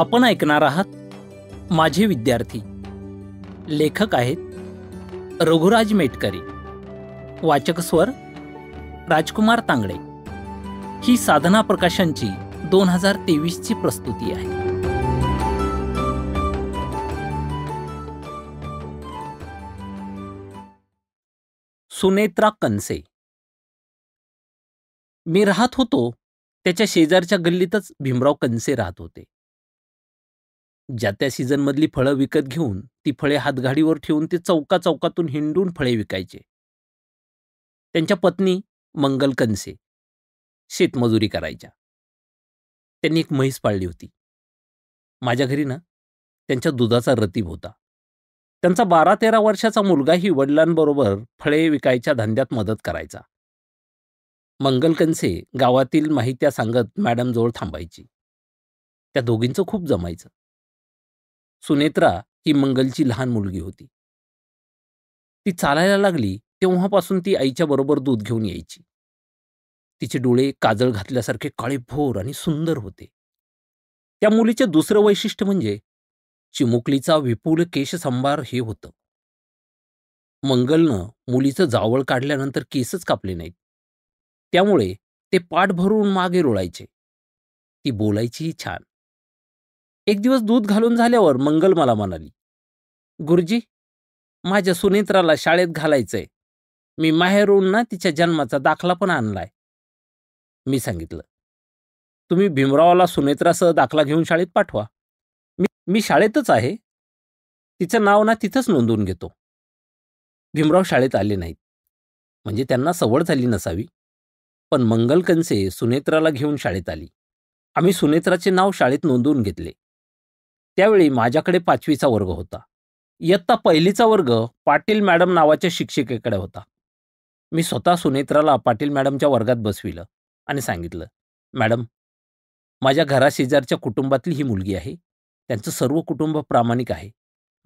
आपण ऐकणार आहात माझे विद्यार्थी लेखक आहेत रघुराज मेटकरी वाचक स्वर राजकुमार तांगडे ही साधना प्रकाशनची दोन हजार तेवीसची प्रस्तुती आहे सुनेत्रा कनसे मी राहत होतो त्याच्या शेजारच्या गल्लीतच भीमराव कनसे राहत होते ज्या त्या सीझनमधली फळं विकत घेऊन ती फळे हातगाडीवर ठेवून ते चौका चौकातून हिंडून फळे विकायचे त्यांच्या पत्नी मंगल कनसे शेतमजुरी करायच्या त्यांनी एक म्हैस पाळली होती माझ्या घरी ना त्यांच्या दुधाचा रतीब होता त्यांचा बारा तेरा वर्षाचा मुलगाही वडिलांबरोबर फळे विकायच्या धंद्यात मदत करायचा मंगलकनसे गावातील माहित्या सांगत मॅडमजवळ थांबायची त्या दोघींचं खूप जमायचं सुनेत्रा ही मंगलची लहान मुलगी होती ती चालायला लागली तेव्हापासून ती आईच्या बरोबर दूध घेऊन यायची तिचे डोळे काजळ घातल्यासारखे काळे भोर आणि सुंदर होते त्या मुलीचे दुसरं वैशिष्ट्य म्हणजे चिमुकलीचा विपुल केशसंभार हे होतं मंगलनं मुलीचं जावळ काढल्यानंतर केसच कापले नाहीत त्यामुळे ते पाठ भरून मागे रोळायचे ती बोलायचीही छान एक दिवस दूध घालून झाल्यावर मंगल मला म्हणाली गुरुजी माझ्या सुनेत्राला शाळेत घालायचंय मी माहेरून ना तिच्या जन्माचा दाखला पण आणलाय मी सांगितलं तुम्ही भीमरावाला सुनेत्रासह दाखला घेऊन शाळेत पाठवा मी मी शाळेतच आहे तिचं नाव ना तिथंच नोंदवून घेतो भीमराव शाळेत आले नाहीत म्हणजे त्यांना सवड झाली नसावी पण मंगलकनसे सुनेत्राला घेऊन शाळेत आली आम्ही सुनेत्राचे नाव शाळेत नोंदवून घेतले त्यावेळी माझ्याकडे पाचवीचा वर्ग होता इयत्ता पहिलीचा वर्ग पाटील मॅडम नावाच्या शिक्षिकेकडे होता मी स्वतः सुनेत्राला पाटील मॅडमच्या वर्गात बसविलं आणि सांगितलं मॅडम माझ्या घराशेजारच्या कुटुंबातली ही मुलगी आहे त्यांचं सर्व कुटुंब प्रामाणिक आहे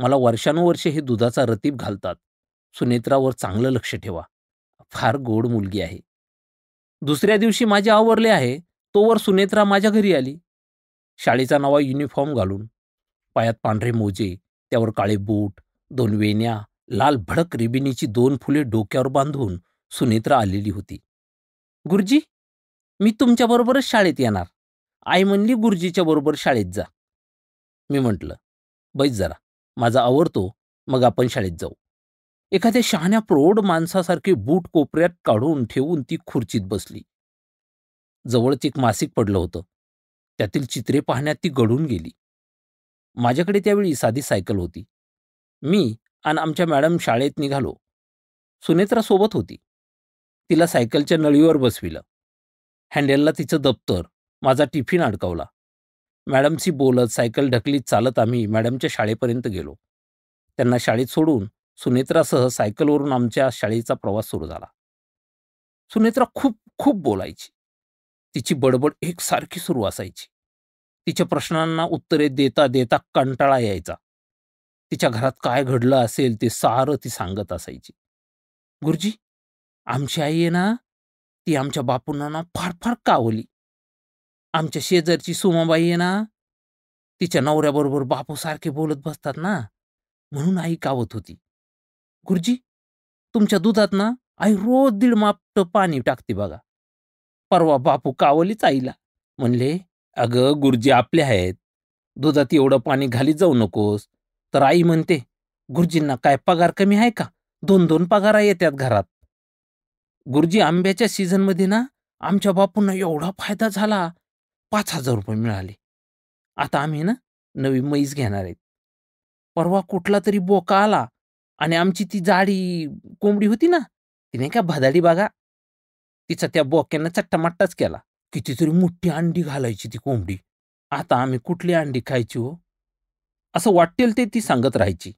मला वर्षानुवर्षे हे दुधाचा रतीब घालतात सुनेत्रावर चांगलं लक्ष ठेवा फार गोड मुलगी आहे दुसऱ्या दिवशी माझे आवरले आहे तोवर सुनेत्रा माझ्या घरी आली शाळेचा नवा युनिफॉर्म घालून पायात पांढरे मोजे त्यावर काळे बूट दोन वेण्या लाल भडक रिबिनीची दोन फुले डोक्यावर बांधून सुनेत्रा आलेली होती गुरुजी मी तुमच्याबरोबरच शाळेत येणार आई म्हणली गुरुजीच्या बरोबर शाळेत जा मी म्हटलं बैस जरा माझा आवडतो मग आपण शाळेत जाऊ एखाद्या शहाण्या प्रौढ माणसासारखे बूट कोपऱ्यात काढून ठेवून ती खुर्चीत बसली जवळच एक मासिक पडलं होतं त्यातील चित्रे पाहण्यात ती गडून गेली माझ्याकडे त्यावेळी साधी सायकल होती मी आणि आमच्या मॅडम शाळेत निघालो सुनेत्रा सोबत होती तिला सायकलच्या नळीवर बसविलं हँडलला तिचं दप्तर माझा टिफिन अडकवला मॅडमशी बोलत सायकल ढकलीत चालत आम्ही मॅडमच्या शाळेपर्यंत गेलो त्यांना शाळेत सोडून सुनेत्रासह सायकलवरून आमच्या शाळेचा प्रवास सुरू झाला सुनेत्रा खूप खूप बोलायची तिची बडबड एकसारखी सुरू असायची तिच्या प्रश्नांना उत्तरे देता देता कंटाळा यायचा तिच्या घरात काय घडलं असेल ते सारं ती सांगत असायची गुरुजी आमची आई आहे ना ती आमच्या बापूंना ना फार फार कावली आमच्या शेजारची सुमाबाई आहे ना तिच्या नवऱ्याबरोबर बापू सारखे बोलत बसतात ना म्हणून आई कावत होती गुरुजी तुमच्या दुधात ना आई रोज दीड मापट पाणी टाकते बघा परवा बापू कावलीच आईला म्हणले अगं गुरुजी आपले आहेत दुधात एवढं पाणी घाली जाऊ नकोस तर आई म्हणते गुरुजींना काय पगार कमी आहे का दोन दोन पगार त्यात घरात गुरुजी आंब्याच्या मध्ये ना आमच्या बापूंना एवढा फायदा झाला पाच हजार रुपये मिळाले आता आम्ही ना नवी मैस घेणार आहेत परवा कुठला तरी बोका आला आणि आमची ती जाडी कोंबडी होती ना तिने का भदाडी बागा तिचा त्या बोक्यानं चट्टामट्टाच केला कितीतरी मोठी अंडी घालायची ती कोंबडी आता आम्ही कुठली अंडी खायची हो असं वाटेल ते ती सांगत राहायची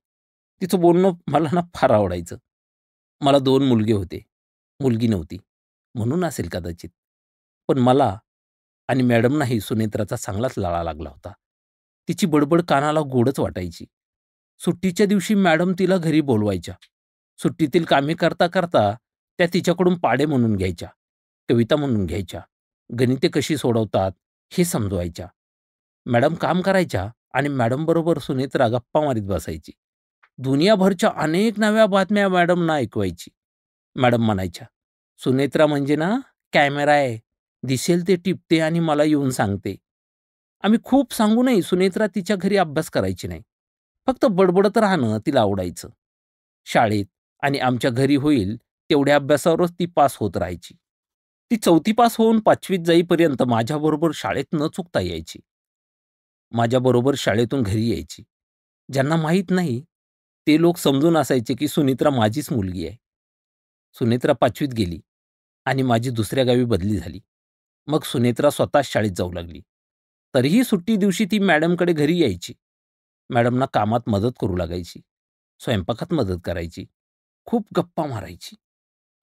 तिचं बोलणं मला ना फार आवडायचं मला दोन मुलगे होते मुलगी नव्हती म्हणून असेल कदाचित पण मला आणि मॅडमनाही सुनेत्राचा चांगलाच लाळा लागला होता तिची बडबड कानाला गोडच वाटायची सुट्टीच्या दिवशी मॅडम तिला घरी बोलवायच्या सुट्टीतील कामे करता करता त्या तिच्याकडून पाडे म्हणून घ्यायच्या कविता म्हणून घ्यायच्या गणिते कशी सोडवतात हे समजवायच्या मॅडम काम करायच्या आणि मॅडमबरोबर सुनेत्रा गप्पा मारीत बसायची दुनियाभरच्या अनेक नव्या बातम्या मॅडमना ऐकवायची मॅडम म्हणायच्या सुनेत्रा म्हणजे ना कॅमेरा आहे दिसेल ते टिपते आणि मला येऊन सांगते आम्ही खूप सांगू नाही सुनेत्रा तिच्या घरी अभ्यास करायची नाही फक्त बडबडत राहणं तिला आवडायचं शाळेत आणि आमच्या घरी होईल तेवढ्या अभ्यासावरच ती पास होत राहायची ती चौथी पास होऊन पाचवीत जाईपर्यंत माझ्याबरोबर शाळेत न चुकता यायची माझ्याबरोबर शाळेतून घरी यायची ज्यांना माहीत नाही ते लोक समजून असायचे की सुनित्रा माझीच मुलगी आहे सुनित्रा पाचवीत गेली आणि माझी दुसऱ्या गावी बदली झाली मग सुनेत्रा स्वतःच शाळेत जाऊ लागली तरीही सुट्टी दिवशी ती मॅडमकडे घरी यायची मॅडमना कामात मदत करू लागायची स्वयंपाकात मदत करायची खूप गप्पा मारायची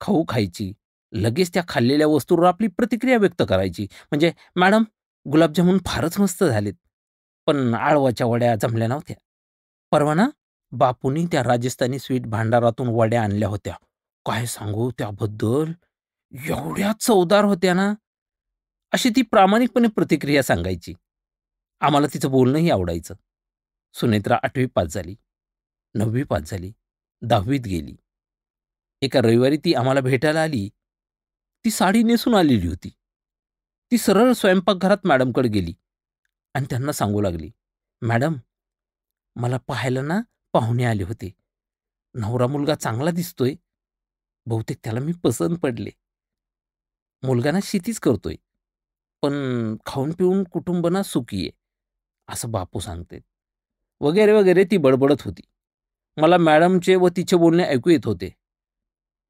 खाऊ खायची लगेच त्या खाल्लेल्या वस्तूवर आपली प्रतिक्रिया व्यक्त करायची म्हणजे मॅडम गुलाबजामुन फारच मस्त झालेत पण आळवाच्या वड्या जमल्या नव्हत्या परवाना ना बापूंनी त्या राजस्थानी स्वीट भांडारातून वड्या आणल्या होत्या काय सांगू त्याबद्दल एवढ्या चवदार होत्या ना अशी ती प्रामाणिकपणे प्रतिक्रिया सांगायची आम्हाला तिचं बोलणंही आवडायचं सुनेत्रा आठवी पास झाली नववी पास झाली दहावीत गेली एका रविवारी ती आम्हाला भेटायला आली ती साडी नेसून आलेली होती ती सरळ स्वयंपाकघरात मॅडमकडे गेली आणि त्यांना सांगू लागली मॅडम मला पाहायला ना पाहुणे आले होते नवरा मुलगा चांगला दिसतोय बहुतेक त्याला मी पसंत पडले मुलगा ना शेतीच करतोय पण खाऊन पिऊन कुटुंब ना सुखी आहे असं बापू सांगते वगैरे वगैरे ती बडबडत होती मला मॅडमचे व तिचे बोलणे ऐकू येत होते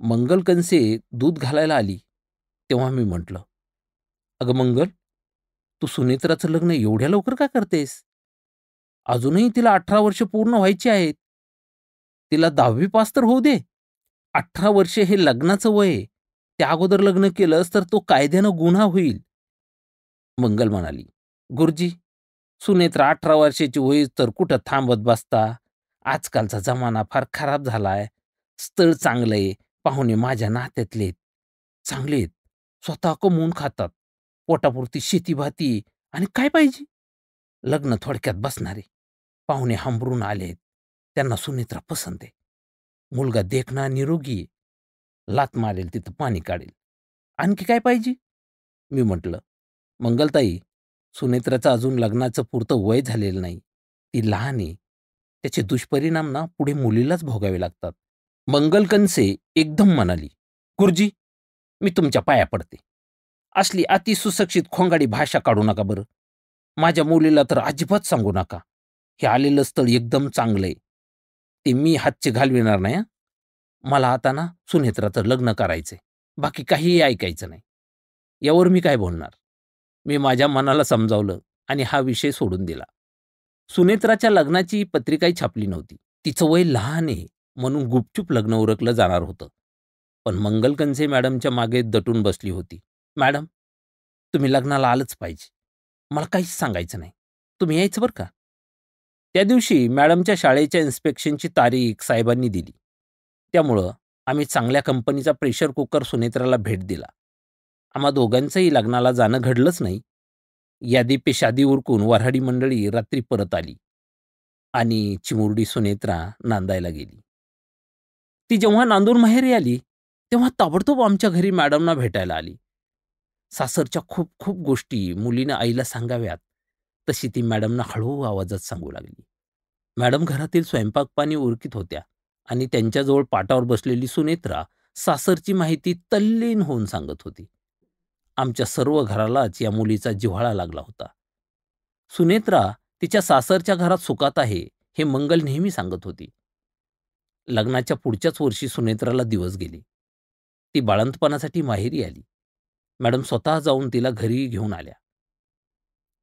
मंगल कंसे दूध घालायला आली तेव्हा मी म्हटलं अगं मंगल तू सुनेत्राचं लग्न एवढ्या लवकर का करतेस अजूनही तिला अठरा वर्ष पूर्ण व्हायची आहेत तिला दहावी पास तर होऊ दे अठरा वर्षे हे लग्नाचं वय आहे त्या अगोदर लग्न केलंस तर तो कायद्यानं गुन्हा होईल मंगल म्हणाली गुरुजी सुनेत्रा अठरा वर्षाची वय तर कुठं थांबत बसता आजकालचा जमाना फार खराब झालाय स्थळ चांगलंय पाहुणे माझ्या नात्यातले चांगले आहेत स्वतः कमवून खातात पोटापुरती शेतीभाती आणि काय पाहिजे लग्न थोडक्यात बसणारे पाहुणे हांबरून आलेत त्यांना सुमित्रा पसंत आहे मुलगा देखणा निरोगी लात मारेल तिथं पाणी काढेल आणखी काय पाहिजे मी म्हटलं मंगलताई सुनेत्राचं अजून लग्नाचं पुरतं वय झालेलं नाही ती लहान आहे त्याचे दुष्परिणाम ना पुढे मुलीलाच भोगावे लागतात मंगलकनसे एकदम म्हणाली गुरुजी मी तुमच्या पाया पडते असली अति खोंगाडी भाषा काढू नका बरं माझ्या मुलीला तर अजिबात सांगू नका हे आलेलं स्थळ एकदम चांगलं आहे ते मी हातचे घालविणार नाही मला आता ना सुनेत्राचं लग्न करायचंय बाकी काहीही ऐकायचं नाही यावर मी काय बोलणार मी माझ्या मनाला समजावलं आणि हा विषय सोडून दिला सुनेत्राच्या लग्नाची पत्रिकाही छापली नव्हती तिचं वय लहान आहे म्हणून गुपचूप लग्न उरकलं जाणार होतं पण मंगलकंसे मॅडमच्या मागे दटून बसली होती मॅडम तुम्ही लग्नाला आलंच पाहिजे मला काहीच सांगायचं नाही तुम्ही यायचं बरं का त्या दिवशी मॅडमच्या शाळेच्या इन्स्पेक्शनची तारीख साहेबांनी दिली त्यामुळं आम्ही चांगल्या कंपनीचा प्रेशर कुकर सुनेत्राला भेट दिला आम्हा दोघांचंही लग्नाला जाणं घडलंच नाही यादी पेशादी उरकून वऱ्हाडी मंडळी रात्री परत आली आणि चिमुरडी सुनेत्रा नांदायला गेली ती जेव्हा नांदूर माहेरी आली तेव्हा ताबडतोब आमच्या घरी मॅडमना भेटायला आली सासरच्या खूप खूप गोष्टी मुलीनं आईला सांगाव्यात तशी ती मॅडमना हळू आवाजात सांगू लागली मॅडम घरातील पाणी उरकीत होत्या आणि त्यांच्याजवळ पाटावर बसलेली सुनेत्रा सासरची माहिती तल्लीन होऊन सांगत होती आमच्या सर्व घरालाच या मुलीचा जिव्हाळा लागला होता सुनेत्रा तिच्या सासरच्या घरात सुखात आहे हे मंगल नेहमी सांगत होती लग्नाच्या पुढच्याच वर्षी सुनेत्राला दिवस गेले ती बाळंतपणासाठी माहेरी आली मॅडम स्वतः जाऊन तिला घरी घेऊन आल्या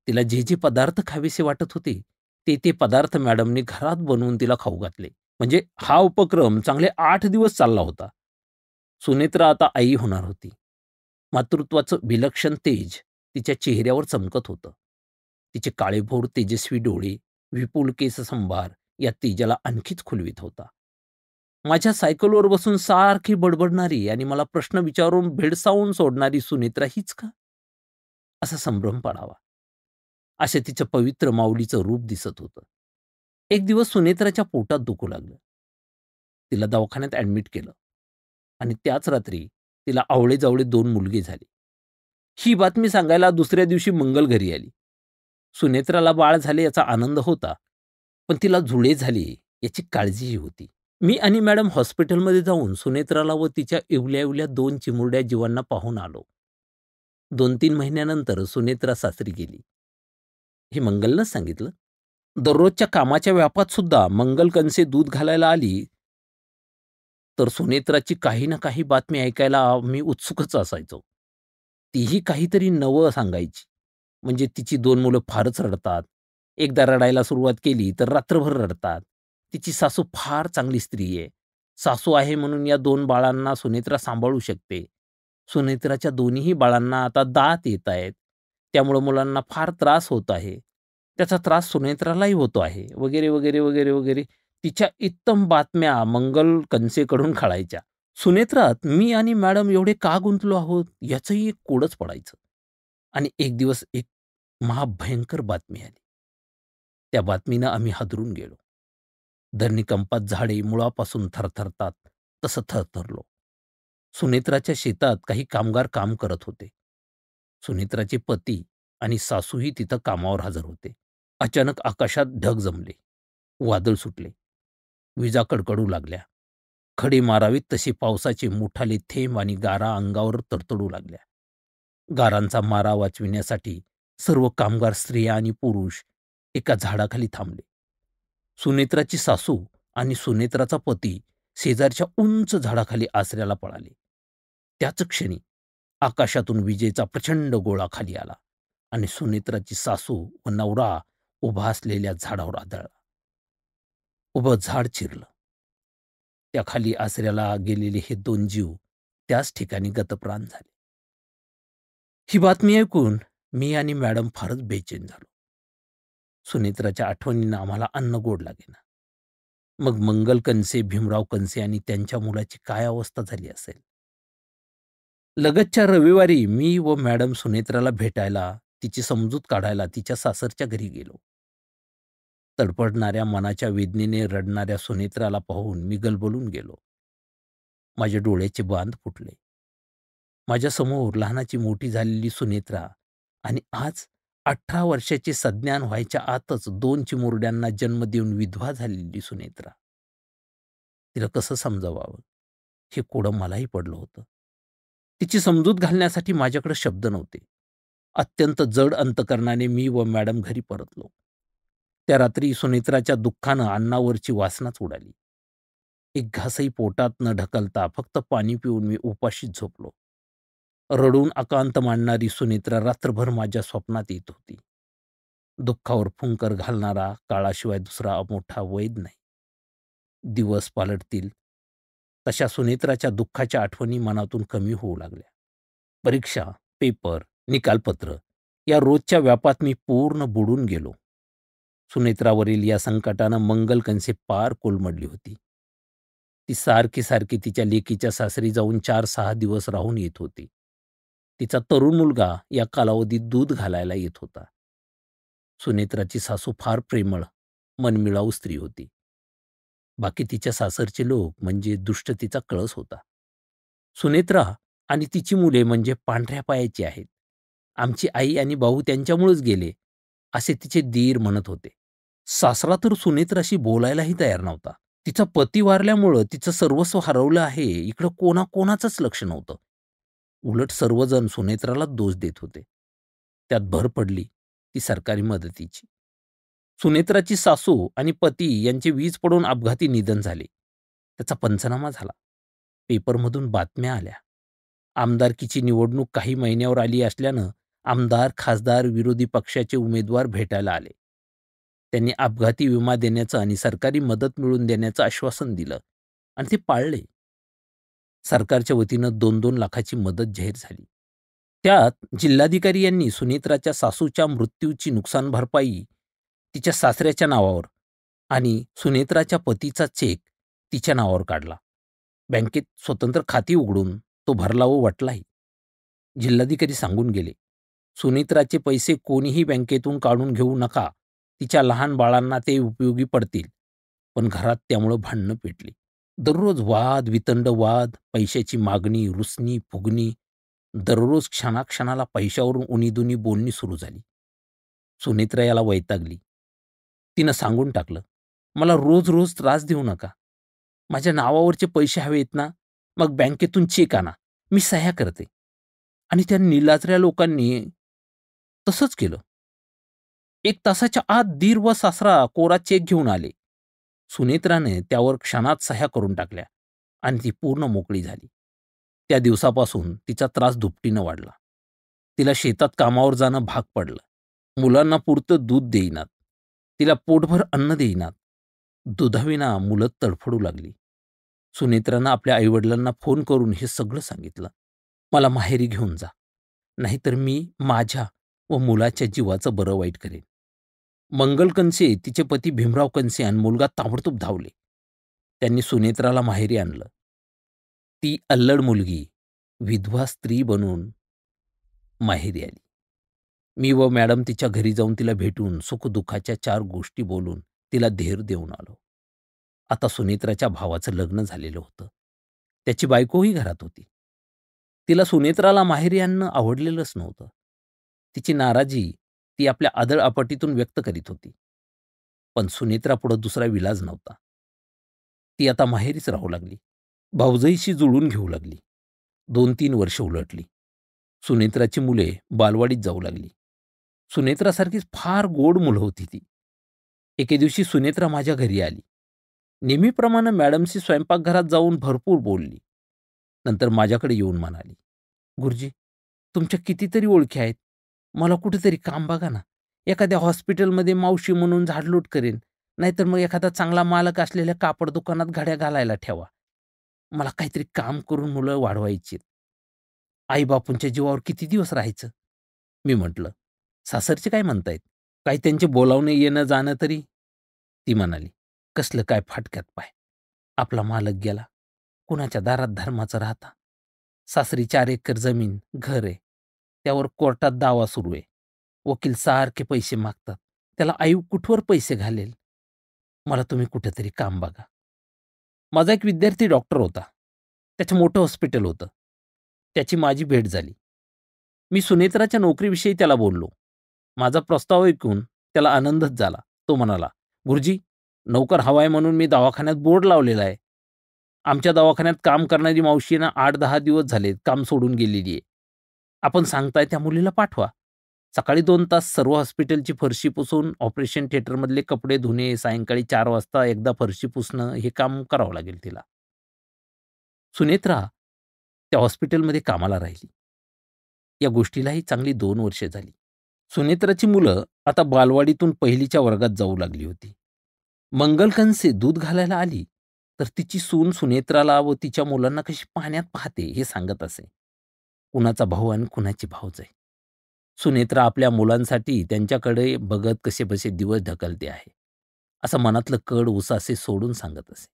तिला जे जे पदार्थ खावेसे वाटत होते ते ते पदार्थ मॅडमने घरात बनवून तिला खाऊ घातले म्हणजे हा उपक्रम चांगले आठ दिवस चालला होता सुनेत्रा आता आई होणार होती मातृत्वाचं विलक्षण तेज तिच्या चेहऱ्यावर चमकत होतं तिचे काळेभोर तेजस्वी डोळे विपुल केस संभार या तेजाला आणखीच खुलवीत होता माझ्या सायकलवर बसून सारखी बडबडणारी आणि मला प्रश्न विचारून भेडसावून सोडणारी सुनेत्रा हीच का असा संभ्रम पडावा अशा तिचं पवित्र माऊलीचं रूप दिसत होतं एक दिवस सुनेत्राच्या पोटात दुखू लागलं तिला दवाखान्यात ॲडमिट केलं आणि त्याच रात्री तिला आवळे जावळे दोन मुलगे झाले ही बातमी सांगायला दुसऱ्या दिवशी मंगल घरी आली सुनेत्राला बाळ झाले याचा आनंद होता पण तिला झुळे झाले याची काळजीही होती मी आणि मॅडम हॉस्पिटलमध्ये जाऊन सुनेत्राला व तिच्या इवल्या इवल्या दोन चिमुरड्या जीवांना पाहून आलो दोन तीन महिन्यानंतर सुनेत्रा सासरी गेली हे मंगलनंच सांगितलं दररोजच्या कामाच्या व्यापात सुद्धा मंगल कनसे दूध घालायला आली तर सुनेत्राची काही ना काही बातमी ऐकायला मी उत्सुकच असायचो तीही काहीतरी नवं सांगायची म्हणजे तिची दोन मुलं फारच रडतात एकदा रडायला सुरुवात केली तर रात्रभर रडतात तिची सासू फार चांगली स्त्री आहे सासू आहे म्हणून या दोन बाळांना सुनेत्रा सांभाळू शकते सुनेत्राच्या दोन्हीही बाळांना आता दात येत आहेत त्यामुळं मुलांना फार त्रास होत आहे त्याचा त्रास सुनेत्रालाही होतो आहे वगैरे वगैरे वगैरे वगैरे तिच्या इत्तम बातम्या मंगल कनसेकडून खळायच्या सुनेत्रात मी आणि मॅडम एवढे का गुंतलो आहोत याचंही एक कोडच पडायचं आणि एक दिवस एक महाभयंकर बातमी आली त्या बातमीनं आम्ही हादरून गेलो धरणीकंपात झाडे मुळापासून थरथरतात तसं थरथरलो सुनेत्राच्या शेतात काही कामगार काम करत होते सुनेत्राचे पती आणि सासूही तिथं कामावर हजर होते अचानक आकाशात ढग जमले वादळ सुटले विजा कडकडू लागल्या खडे मारावीत तसे पावसाचे मोठाले थेंब आणि गारा अंगावर तडतडू लागल्या गारांचा मारा वाचविण्यासाठी सर्व कामगार स्त्रिया आणि पुरुष एका झाडाखाली थांबले सुनेत्राची सासू आणि सुनेत्राचा पती शेजारच्या उंच झाडाखाली आसऱ्याला पळाले त्याच क्षणी आकाशातून विजेचा प्रचंड गोळा खाली आला आणि सुनेत्राची सासू व नवरा उभा असलेल्या झाडावर आदळला उभं झाड चिरलं त्या खाली आसऱ्याला गेलेले हे दोन जीव त्याच ठिकाणी गतप्राण झाले ही बातमी ऐकून मी आणि मॅडम फारच बेचैन झालो सुनेत्राच्या आठवणीनं आम्हाला अन्न गोड लागेना मग मंगल कनसे भीमराव कनसे आणि त्यांच्या मुलाची काय अवस्था झाली असेल लगतच्या रविवारी मी व मॅडम सुनेत्राला भेटायला तिची समजूत काढायला तिच्या सासरच्या घरी गेलो तडपडणाऱ्या मनाच्या वेदनेने रडणाऱ्या सुनेत्राला पाहून मी गलबलून गेलो माझे डोळ्याचे बांध फुटले माझ्यासमोर लहानाची मोठी झालेली सुनेत्रा आणि आज अठरा वर्षाचे सज्ञान व्हायच्या आतच दोन चिमुरड्यांना जन्म देऊन विधवा झालेली सुनेत्रा तिला कसं समजावावं हे कोडं मलाही पडलं होतं तिची समजूत घालण्यासाठी माझ्याकडे शब्द नव्हते अत्यंत जड अंतकरणाने मी व मॅडम घरी परतलो त्या रात्री सुनेत्राच्या दुःखानं अन्नावरची वासनाच उडाली एक घासही पोटात न ढकलता फक्त पाणी पिऊन मी उपाशीच झोपलो रडून अकांत मांडणारी सुनेत्रा रात्रभर माझ्या स्वप्नात येत होती दुःखावर फुंकर घालणारा काळाशिवाय दुसरा मोठा वैद नाही दिवस पालटतील तशा सुनेत्राच्या दुःखाच्या आठवणी मनातून कमी होऊ लागल्या परीक्षा पेपर निकालपत्र या रोजच्या व्यापात मी पूर्ण बुडून गेलो सुनेत्रावरील या संकटानं मंगलकंसे पार कोलमडली होती ती सारखी सारखी तिच्या लेकीच्या सासरी जाऊन चार सहा दिवस राहून येत होती तिचा तरुण मुलगा या कालावधीत दूध घालायला येत होता सुनेत्राची सासू फार प्रेमळ मनमिळाऊ स्त्री होती बाकी तिच्या सासरचे लोक म्हणजे दुष्ट तिचा कळस होता सुनेत्रा आणि तिची मुले म्हणजे पांढऱ्या पायाची आहेत आमची आई आणि भाऊ त्यांच्यामुळेच गेले असे तिचे दीर म्हणत होते सासरा तर सुनेत्राशी बोलायलाही तयार नव्हता तिचा पती वारल्यामुळं तिचं सर्वस्व हरवलं आहे इकडं कोणाकोणाचंच लक्ष नव्हतं उलट सर्वजण सुनेत्राला दोष देत होते त्यात भर पडली ती सरकारी मदतीची सुनेत्राची सासू आणि पती यांचे वीज पडून अपघाती निधन झाले त्याचा पंचनामा झाला पेपरमधून बातम्या आल्या आमदारकीची निवडणूक काही महिन्यावर आली असल्यानं आमदार खासदार विरोधी पक्षाचे उमेदवार भेटायला आले त्यांनी अपघाती विमा देण्याचं आणि सरकारी मदत मिळवून देण्याचं आश्वासन दिलं आणि ते पाळले सरकारच्या वतीनं दोन दोन लाखाची मदत जाहीर झाली त्यात जिल्हाधिकारी यांनी सुनेत्राच्या सासूच्या मृत्यूची नुकसान भरपाई तिच्या सासऱ्याच्या नावावर आणि सुनेत्राच्या पतीचा चेक तिच्या नावावर काढला बँकेत स्वतंत्र खाती उघडून तो भरला व वाटलाही जिल्हाधिकारी सांगून गेले सुनेत्राचे पैसे कोणीही बँकेतून काढून घेऊ नका तिच्या लहान बाळांना ते उपयोगी पडतील पण घरात त्यामुळं भांडणं पेटली दररोज वाद वितंड वाद पैशाची मागणी रुसणी फुगणी दररोज क्षणाक्षणाला पैशावरून उनीदुनी बोलणी सुरू झाली सुनेत्रा याला वैतागली तिनं सांगून टाकलं मला रोज रोज त्रास देऊ नका माझ्या नावावरचे पैसे हवेत ना मग बँकेतून चेक आणा मी सह्या करते आणि त्या निलाजऱ्या लोकांनी तसंच केलं एक तासाच्या आत दीर व सासरा कोरा चेक घेऊन आले सुनेत्राने त्यावर क्षणात सह्या करून टाकल्या आणि ती पूर्ण मोकळी झाली त्या दिवसापासून तिचा त्रास दुपटीनं वाढला तिला शेतात कामावर जाणं भाग पडलं मुलांना पुरतं दूध देईनात तिला पोटभर अन्न देईनात दुधाविना मुलं तडफडू लागली सुनेत्रानं आपल्या आईवडिलांना फोन करून हे सगळं सांगितलं मला माहेरी घेऊन जा नाहीतर मी माझ्या व मुलाच्या जीवाचं बरं वाईट करेन मंगल कनसे तिचे पती भीमराव कंसे आणि मुलगा ताबडतोब धावले त्यांनी सुनेत्राला माहेरी आणलं ती अल्लड मुलगी विधवा स्त्री बनून माहेरी आली मी व मॅडम तिच्या घरी जाऊन तिला भेटून सुखदुःखाच्या चार गोष्टी बोलून तिला धीर देऊन आलो आता सुनेत्राच्या भावाचं लग्न झालेलं होतं त्याची बायकोही घरात होती तिला सुनेत्राला माहेरी आणणं आवडलेलंच नव्हतं तिची नाराजी ती आपल्या आदळ आपटीतून व्यक्त करीत होती पण सुनेत्रापुढं दुसरा विलाज नव्हता ती आता माहेरीच राहू लागली भाऊजईशी जुळून घेऊ लागली दोन तीन वर्ष उलटली सुनेत्राची मुले बालवाडीत जाऊ लागली सुनेत्रासारखीच फार गोड मुलं होती ती एके दिवशी सुनेत्रा माझ्या घरी आली नेहमीप्रमाणे मॅडमशी स्वयंपाकघरात जाऊन भरपूर बोलली नंतर माझ्याकडे येऊन म्हणाली गुरुजी तुमच्या कितीतरी ओळखी आहेत मला कुठेतरी काम बघा ना एखाद्या हॉस्पिटलमध्ये मावशी म्हणून झाडलूट करेन नाहीतर मग एखादा चांगला मालक असलेल्या कापड दुकानात घड्या घालायला ठेवा मला काहीतरी काम करून मुलं वाढवायची आईबापूंच्या जीवावर किती दिवस राहायचं मी म्हटलं सासरचे काय म्हणतायत काही त्यांचे बोलावणे येणं जाणं तरी ती म्हणाली कसलं काय फाटक्यात पाय आपला मालक गेला कुणाच्या दारात धर्माचं राहता सासरी चार एकर जमीन घर आहे त्यावर कोर्टात दावा सुरू आहे वकील सारखे पैसे मागतात त्याला आयु कुठवर पैसे घालेल मला तुम्ही कुठेतरी काम बघा माझा एक विद्यार्थी डॉक्टर होता त्याचं मोठं हॉस्पिटल होतं त्याची माझी भेट झाली मी सुनेत्राच्या नोकरीविषयी त्याला बोललो माझा प्रस्ताव ऐकून त्याला आनंदच झाला तो म्हणाला गुरुजी नौकर हवाय म्हणून मी दवाखान्यात बोर्ड लावलेला आहे आमच्या दवाखान्यात काम करणारी मावशीनं आठ दहा दिवस झालेत काम सोडून गेलेली आहे आपण सांगताय त्या मुलीला पाठवा सकाळी दोन तास सर्व हॉस्पिटलची फरशी पुसून ऑपरेशन थिएटरमधले कपडे धुणे सायंकाळी चार वाजता एकदा फरशी पुसणं हे काम करावं लागेल तिला सुनेत्रा त्या हॉस्पिटलमध्ये कामाला राहिली या गोष्टीलाही चांगली दोन वर्षे झाली सुनेत्राची मुलं आता बालवाडीतून पहिलीच्या वर्गात जाऊ लागली होती मंगलकंसे दूध घालायला आली तर तिची सून सुनेत्राला व तिच्या मुलांना कशी पाहण्यात पाहते हे सांगत असे कुणाचा भाऊ आणि कुणाची भाऊच आहे सुनेत्रा आपल्या मुलांसाठी त्यांच्याकडे बघत कसे बसे दिवस ढकलते आहे असं मनातलं कड उसासे सोडून सांगत असे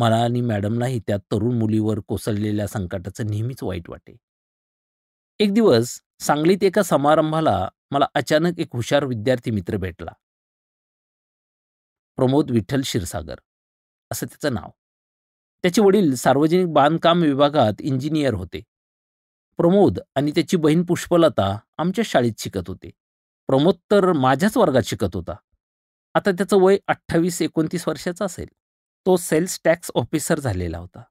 मला आणि मॅडमलाही त्या तरुण मुलीवर कोसळलेल्या संकटाचं नेहमीच वाईट वाटे एक दिवस सांगलीत एका समारंभाला मला अचानक एक हुशार विद्यार्थी मित्र भेटला प्रमोद विठ्ठल क्षीरसागर असं त्याचं नाव त्याचे वडील सार्वजनिक बांधकाम विभागात इंजिनियर होते प्रमोद आणि त्याची बहीण पुष्पलता आमच्या शाळेत शिकत होते प्रमोद तर माझ्याच वर्गात शिकत होता आता त्याचं वय अठ्ठावीस एकोणतीस वर्षाचा असेल तो सेल्स टॅक्स ऑफिसर झालेला होता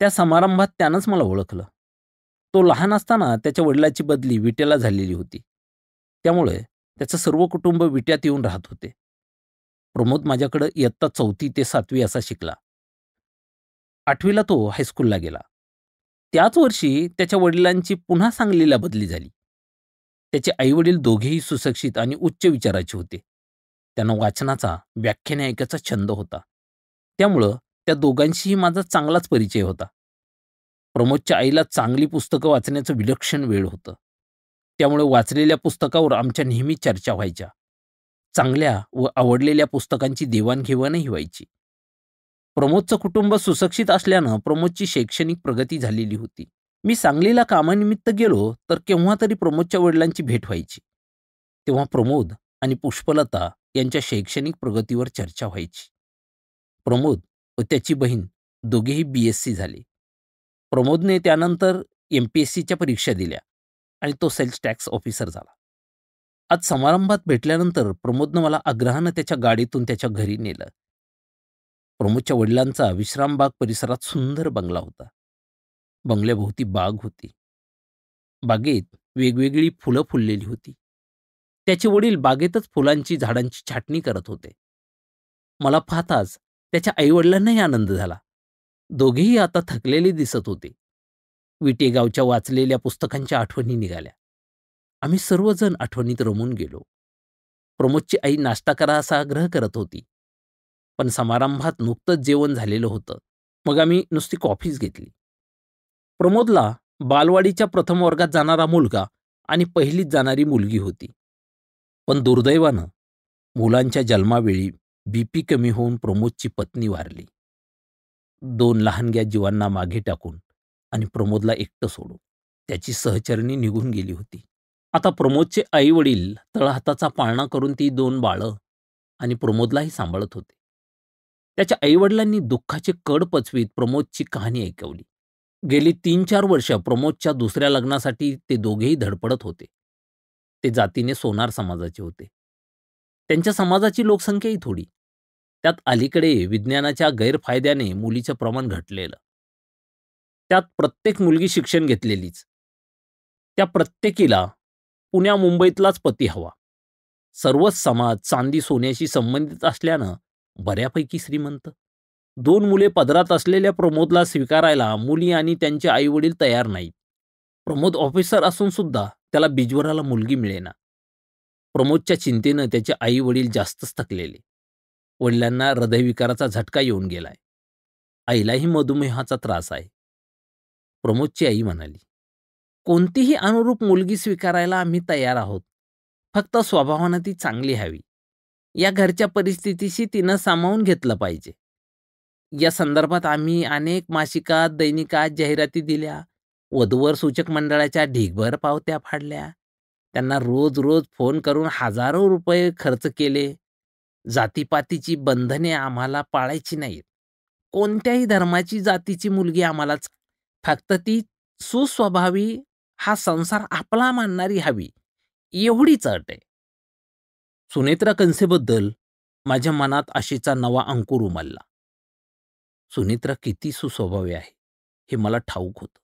त्या समारंभात त्यानंच मला ओळखलं तो लहान असताना त्याच्या वडिलाची बदली विट्याला झालेली होती त्यामुळे त्याचं सर्व कुटुंब विट्यात येऊन राहत होते प्रमोद माझ्याकडं इयत्ता चौथी ते सातवी असा शिकला आठवीला तो हायस्कूलला गेला त्याच वर्षी त्याच्या वडिलांची पुन्हा सांगलीला बदली झाली त्याचे आईवडील दोघेही सुशिक्षित आणि उच्च विचाराचे होते त्यांना वाचनाचा व्याख्याने ऐकायचा छंद होता त्यामुळं त्या दोघांशीही माझा चांगलाच परिचय होता प्रमोदच्या आईला चांगली पुस्तकं वाचण्याचं विलक्षण वेळ होतं त्यामुळे वाचलेल्या पुस्तकावर आमच्या नेहमी चर्चा व्हायच्या चांगल्या व आवडलेल्या पुस्तकांची देवाणघेवाणही व्हायची प्रमोदचं कुटुंब सुशिक्षित असल्यानं प्रमोदची शैक्षणिक प्रगती झालेली होती मी सांगलीला कामानिमित्त गेलो तर केव्हा तरी प्रमोदच्या वडिलांची भेट व्हायची तेव्हा प्रमोद आणि पुष्पलता यांच्या शैक्षणिक प्रगतीवर चर्चा व्हायची प्रमोद व त्याची बहीण दोघेही बी एस सी झाले प्रमोदने त्यानंतर एम पी एस सीच्या परीक्षा दिल्या आणि तो सेल्स टॅक्स ऑफिसर झाला आज समारंभात भेटल्यानंतर प्रमोदनं मला आग्रहानं त्याच्या गाडीतून त्याच्या घरी नेलं प्रमोदच्या वडिलांचा विश्रामबाग परिसरात सुंदर बंगला होता बंगल्याभोवती बाग होती बागेत वेगवेगळी फुलं फुललेली होती त्याचे वडील बागेतच फुलांची झाडांची छाटणी करत होते मला पाहताच त्याच्या आईवडिलांनाही आनंद झाला दोघेही आता थकलेले दिसत होते विटेगावच्या वाचलेल्या पुस्तकांच्या आठवणी निघाल्या आम्ही सर्वजण आठवणीत रमून गेलो प्रमोदची आई नाश्ता करा असा आग्रह करत होती पण समारंभात नुकतंच जेवण झालेलं होतं मग आम्ही नुसती कॉफीच घेतली प्रमोदला बालवाडीच्या प्रथम वर्गात जाणारा मुलगा आणि पहिलीच जाणारी मुलगी होती पण दुर्दैवानं मुलांच्या जन्मावेळी बीपी कमी होऊन प्रमोदची पत्नी वारली दोन लहानग्या जीवांना मागे टाकून आणि प्रमोदला एकटं सोडून त्याची सहचरणी निघून गेली होती आता प्रमोदचे आई वडील तळहाताचा पाळणा करून ती दोन बाळं आणि प्रमोदलाही सांभाळत होते त्याच्या आईवडिलांनी दुःखाचे कड पचवीत प्रमोदची कहाणी ऐकवली गेली तीन चार वर्ष प्रमोदच्या दुसऱ्या लग्नासाठी ते दोघेही धडपडत होते ते जातीने सोनार समाजाचे होते त्यांच्या समाजाची लोकसंख्याही थोडी त्यात अलीकडे विज्ञानाच्या गैरफायद्याने मुलीचं प्रमाण घटलेलं त्यात प्रत्येक मुलगी शिक्षण घेतलेलीच त्या प्रत्येकीला पुण्या मुंबईतलाच पती हवा सर्वच समाज चांदी सोन्याशी संबंधित असल्यानं बऱ्यापैकी श्रीमंत दोन मुले पदरात असलेल्या प्रमोदला स्वीकारायला मुली आणि त्यांचे आईवडील तयार नाहीत प्रमोद ऑफिसर असून सुद्धा त्याला बिजवराला मुलगी मिळेना प्रमोदच्या चिंतेनं त्याचे आई वडील जास्तच थकलेले वडिलांना हृदयविकाराचा झटका येऊन गेलाय आईलाही मधुमेहाचा त्रास आहे प्रमोदची आई म्हणाली कोणतीही अनुरूप मुलगी स्वीकारायला आम्ही तयार आहोत फक्त स्वभावानं ती चांगली हवी या घरच्या परिस्थितीशी तिनं सामावून घेतलं पाहिजे या संदर्भात आम्ही अनेक मासिकात दैनिकात जाहिराती दिल्या वधूवर सूचक मंडळाच्या ढीगभर पावत्या फाडल्या त्यांना रोज रोज फोन करून हजारो रुपये खर्च केले जातीपातीची बंधने आम्हाला पाळायची नाहीत कोणत्याही धर्माची जातीची मुलगी आम्हाला फक्त ती सुस्वभावी हा संसार आपला मानणारी हवी एवढीच अट आहे सुनेत्रा कंसेबद्दल माझ्या मनात आशेचा नवा अंकुर उमलला सुनेत्रा किती सुस्वभावी आहे हे मला ठाऊक होतं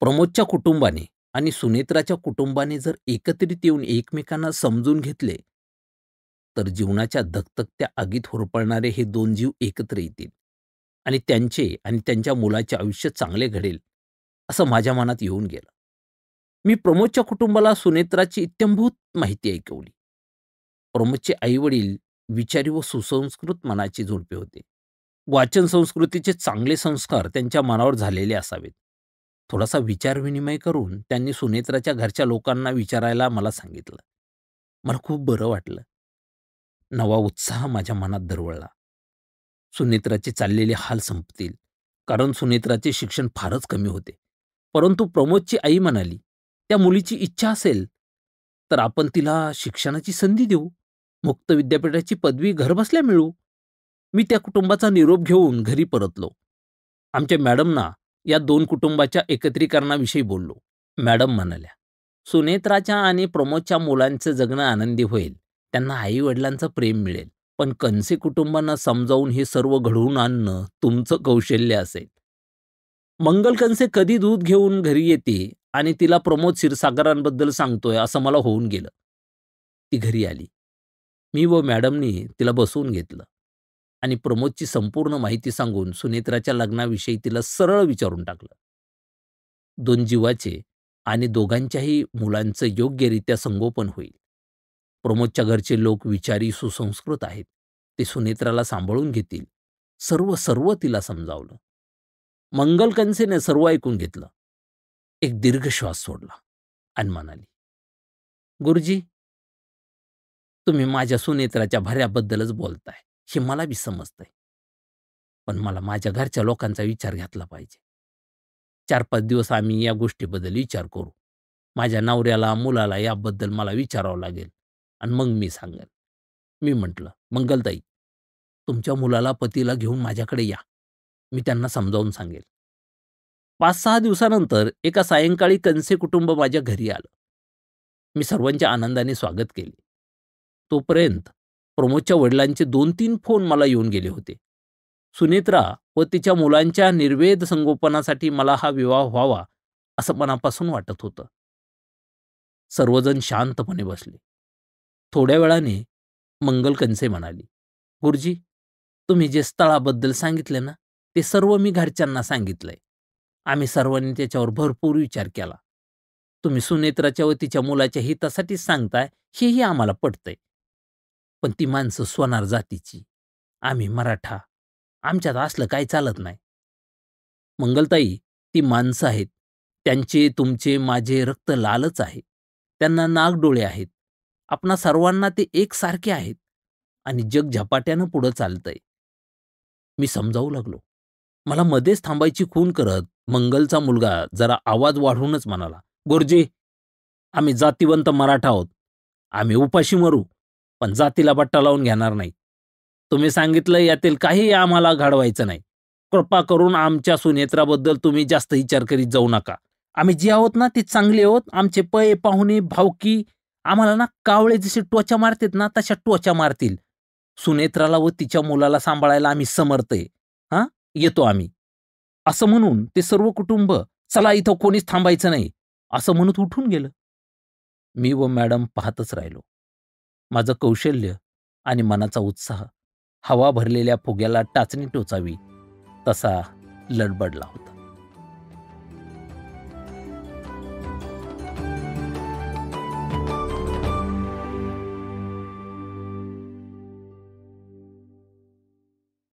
प्रमोदच्या कुटुंबाने आणि सुनेत्राच्या कुटुंबाने जर एकत्रित येऊन एकमेकांना समजून घेतले तर जीवनाच्या धकधकत्या आगीत होरपळणारे हे दोन जीव एकत्र येतील आणि त्यांचे आणि त्यांच्या मुलाचे आयुष्य चांगले घडेल असं माझ्या मनात येऊन गेलं मी प्रमोदच्या कुटुंबाला सुनेत्राची इत्यंभूत माहिती ऐकवली प्रमोदचे वडील विचारी व सुसंस्कृत मनाची झोडपे होते वाचन संस्कृतीचे चांगले संस्कार त्यांच्या मनावर झालेले असावेत थोडासा विचारविनिमय करून त्यांनी सुनेत्राच्या घरच्या लोकांना विचारायला मला सांगितलं मला खूप बरं वाटलं नवा उत्साह माझ्या मनात दरवळला सुनेत्राचे चाललेले हाल संपतील कारण सुनेत्राचे शिक्षण फारच कमी होते परंतु प्रमोदची आई म्हणाली त्या मुलीची इच्छा असेल तर आपण तिला शिक्षणाची संधी देऊ मुक्त विद्यापीठाची पदवी घरबसल्या मिळू मी त्या कुटुंबाचा निरोप घेऊन घरी परतलो आमच्या मॅडमना या दोन कुटुंबाच्या एकत्रीकरणाविषयी बोललो मॅडम म्हणाल्या सुनेत्राच्या आणि प्रमोदच्या मुलांचं जगणं आनंदी होईल त्यांना आई वडिलांचं प्रेम मिळेल पण कनसे कुटुंबांना समजावून हे सर्व घडवून आणणं तुमचं कौशल्य असेल मंगल कनसे कधी दूध घेऊन घरी येते आणि तिला प्रमोद क्षीरसागरांबद्दल सांगतोय असं मला होऊन गेलं ती घरी आली मी व मॅडमनी तिला बसवून घेतलं आणि प्रमोदची संपूर्ण माहिती सांगून सुनेत्राच्या लग्नाविषयी तिला सरळ विचारून टाकलं दोन जीवाचे आणि दोघांच्याही मुलांचं योग्यरित्या संगोपन होईल प्रमोदच्या घरचे लोक विचारी सुसंस्कृत आहेत ते सुनेत्राला सांभाळून घेतील सर्व सर्व तिला समजावलं मंगलकंसेने सर्व ऐकून घेतलं एक दीर्घ श्वास सोडला आणि म्हणाली गुरुजी तुम्ही माझ्या सुनेत्राच्या भऱ्याबद्दलच बोलताय हे मला बी समजतंय पण मला माझ्या घरच्या लोकांचा विचार घेतला पाहिजे चार पाच दिवस आम्ही या गोष्टीबद्दल विचार करू माझ्या नवऱ्याला मुलाला याबद्दल मला विचारावं लागेल आणि मग मी सांगेल मी म्हटलं मंगलताई तुमच्या मुलाला पतीला घेऊन माझ्याकडे या मी त्यांना समजावून सांगेल पाच सहा दिवसानंतर एका सायंकाळी कनसे कुटुंब माझ्या घरी आलं मी सर्वांच्या आनंदाने स्वागत केले तोपर्यंत प्रमोदच्या वडिलांचे दोन तीन फोन मला येऊन गेले होते सुनेत्रा व तिच्या मुलांच्या निर्वेद संगोपनासाठी मला हा विवाह व्हावा असं मनापासून वाटत होतं सर्वजण शांतपणे बसले थोड्या वेळाने मंगल कनसे म्हणाली गुरुजी तुम्ही जे स्थळाबद्दल सांगितले ना ते सर्व मी घरच्यांना सांगितलंय आम्ही सर्वांनी त्याच्यावर भरपूर विचार केला तुम्ही सुनेत्राच्या व तिच्या मुलाच्या हितासाठीच सांगताय हेही आम्हाला पटतंय पण ती माणसं सोनार जातीची आम्ही मराठा आमच्यात असलं काही चालत नाही मंगलताई ती माणसं आहेत त्यांचे तुमचे माझे रक्त लालच आहे त्यांना नागडोळे आहेत आपणा सर्वांना ते एकसारखे आहेत आणि जग झपाट्यानं पुढं चालतंय मी समजावू लागलो मला मध्येच थांबायची खून करत मंगलचा मुलगा जरा आवाज वाढवूनच म्हणाला गोरजे आम्ही जातीवंत मराठा आहोत आम्ही उपाशी मरू पण जातीला बट्टा लावून घेणार नाही तुम्ही सांगितलं यातील काही आम्हाला घडवायचं नाही कृपा करून आमच्या सुनेत्राबद्दल तुम्ही जास्त विचार करीत जाऊ नका आम्ही जी आहोत ना ती चांगली आहोत आमचे पय पाहुणे भावकी आम्हाला ना कावळे जसे टोचा मारतात ना तशा टोचा मारतील सुनेत्राला व तिच्या मुलाला सांभाळायला आम्ही समर्थ आहे येतो आम्ही असं म्हणून ते सर्व कुटुंब चला इथं कोणीच थांबायचं नाही असं म्हणत उठून गेलं मी व मॅडम पाहतच राहिलो माझं कौशल्य आणि मनाचा उत्साह हवा भरलेल्या फुग्याला टाचणी टोचावी तसा लडबडला होता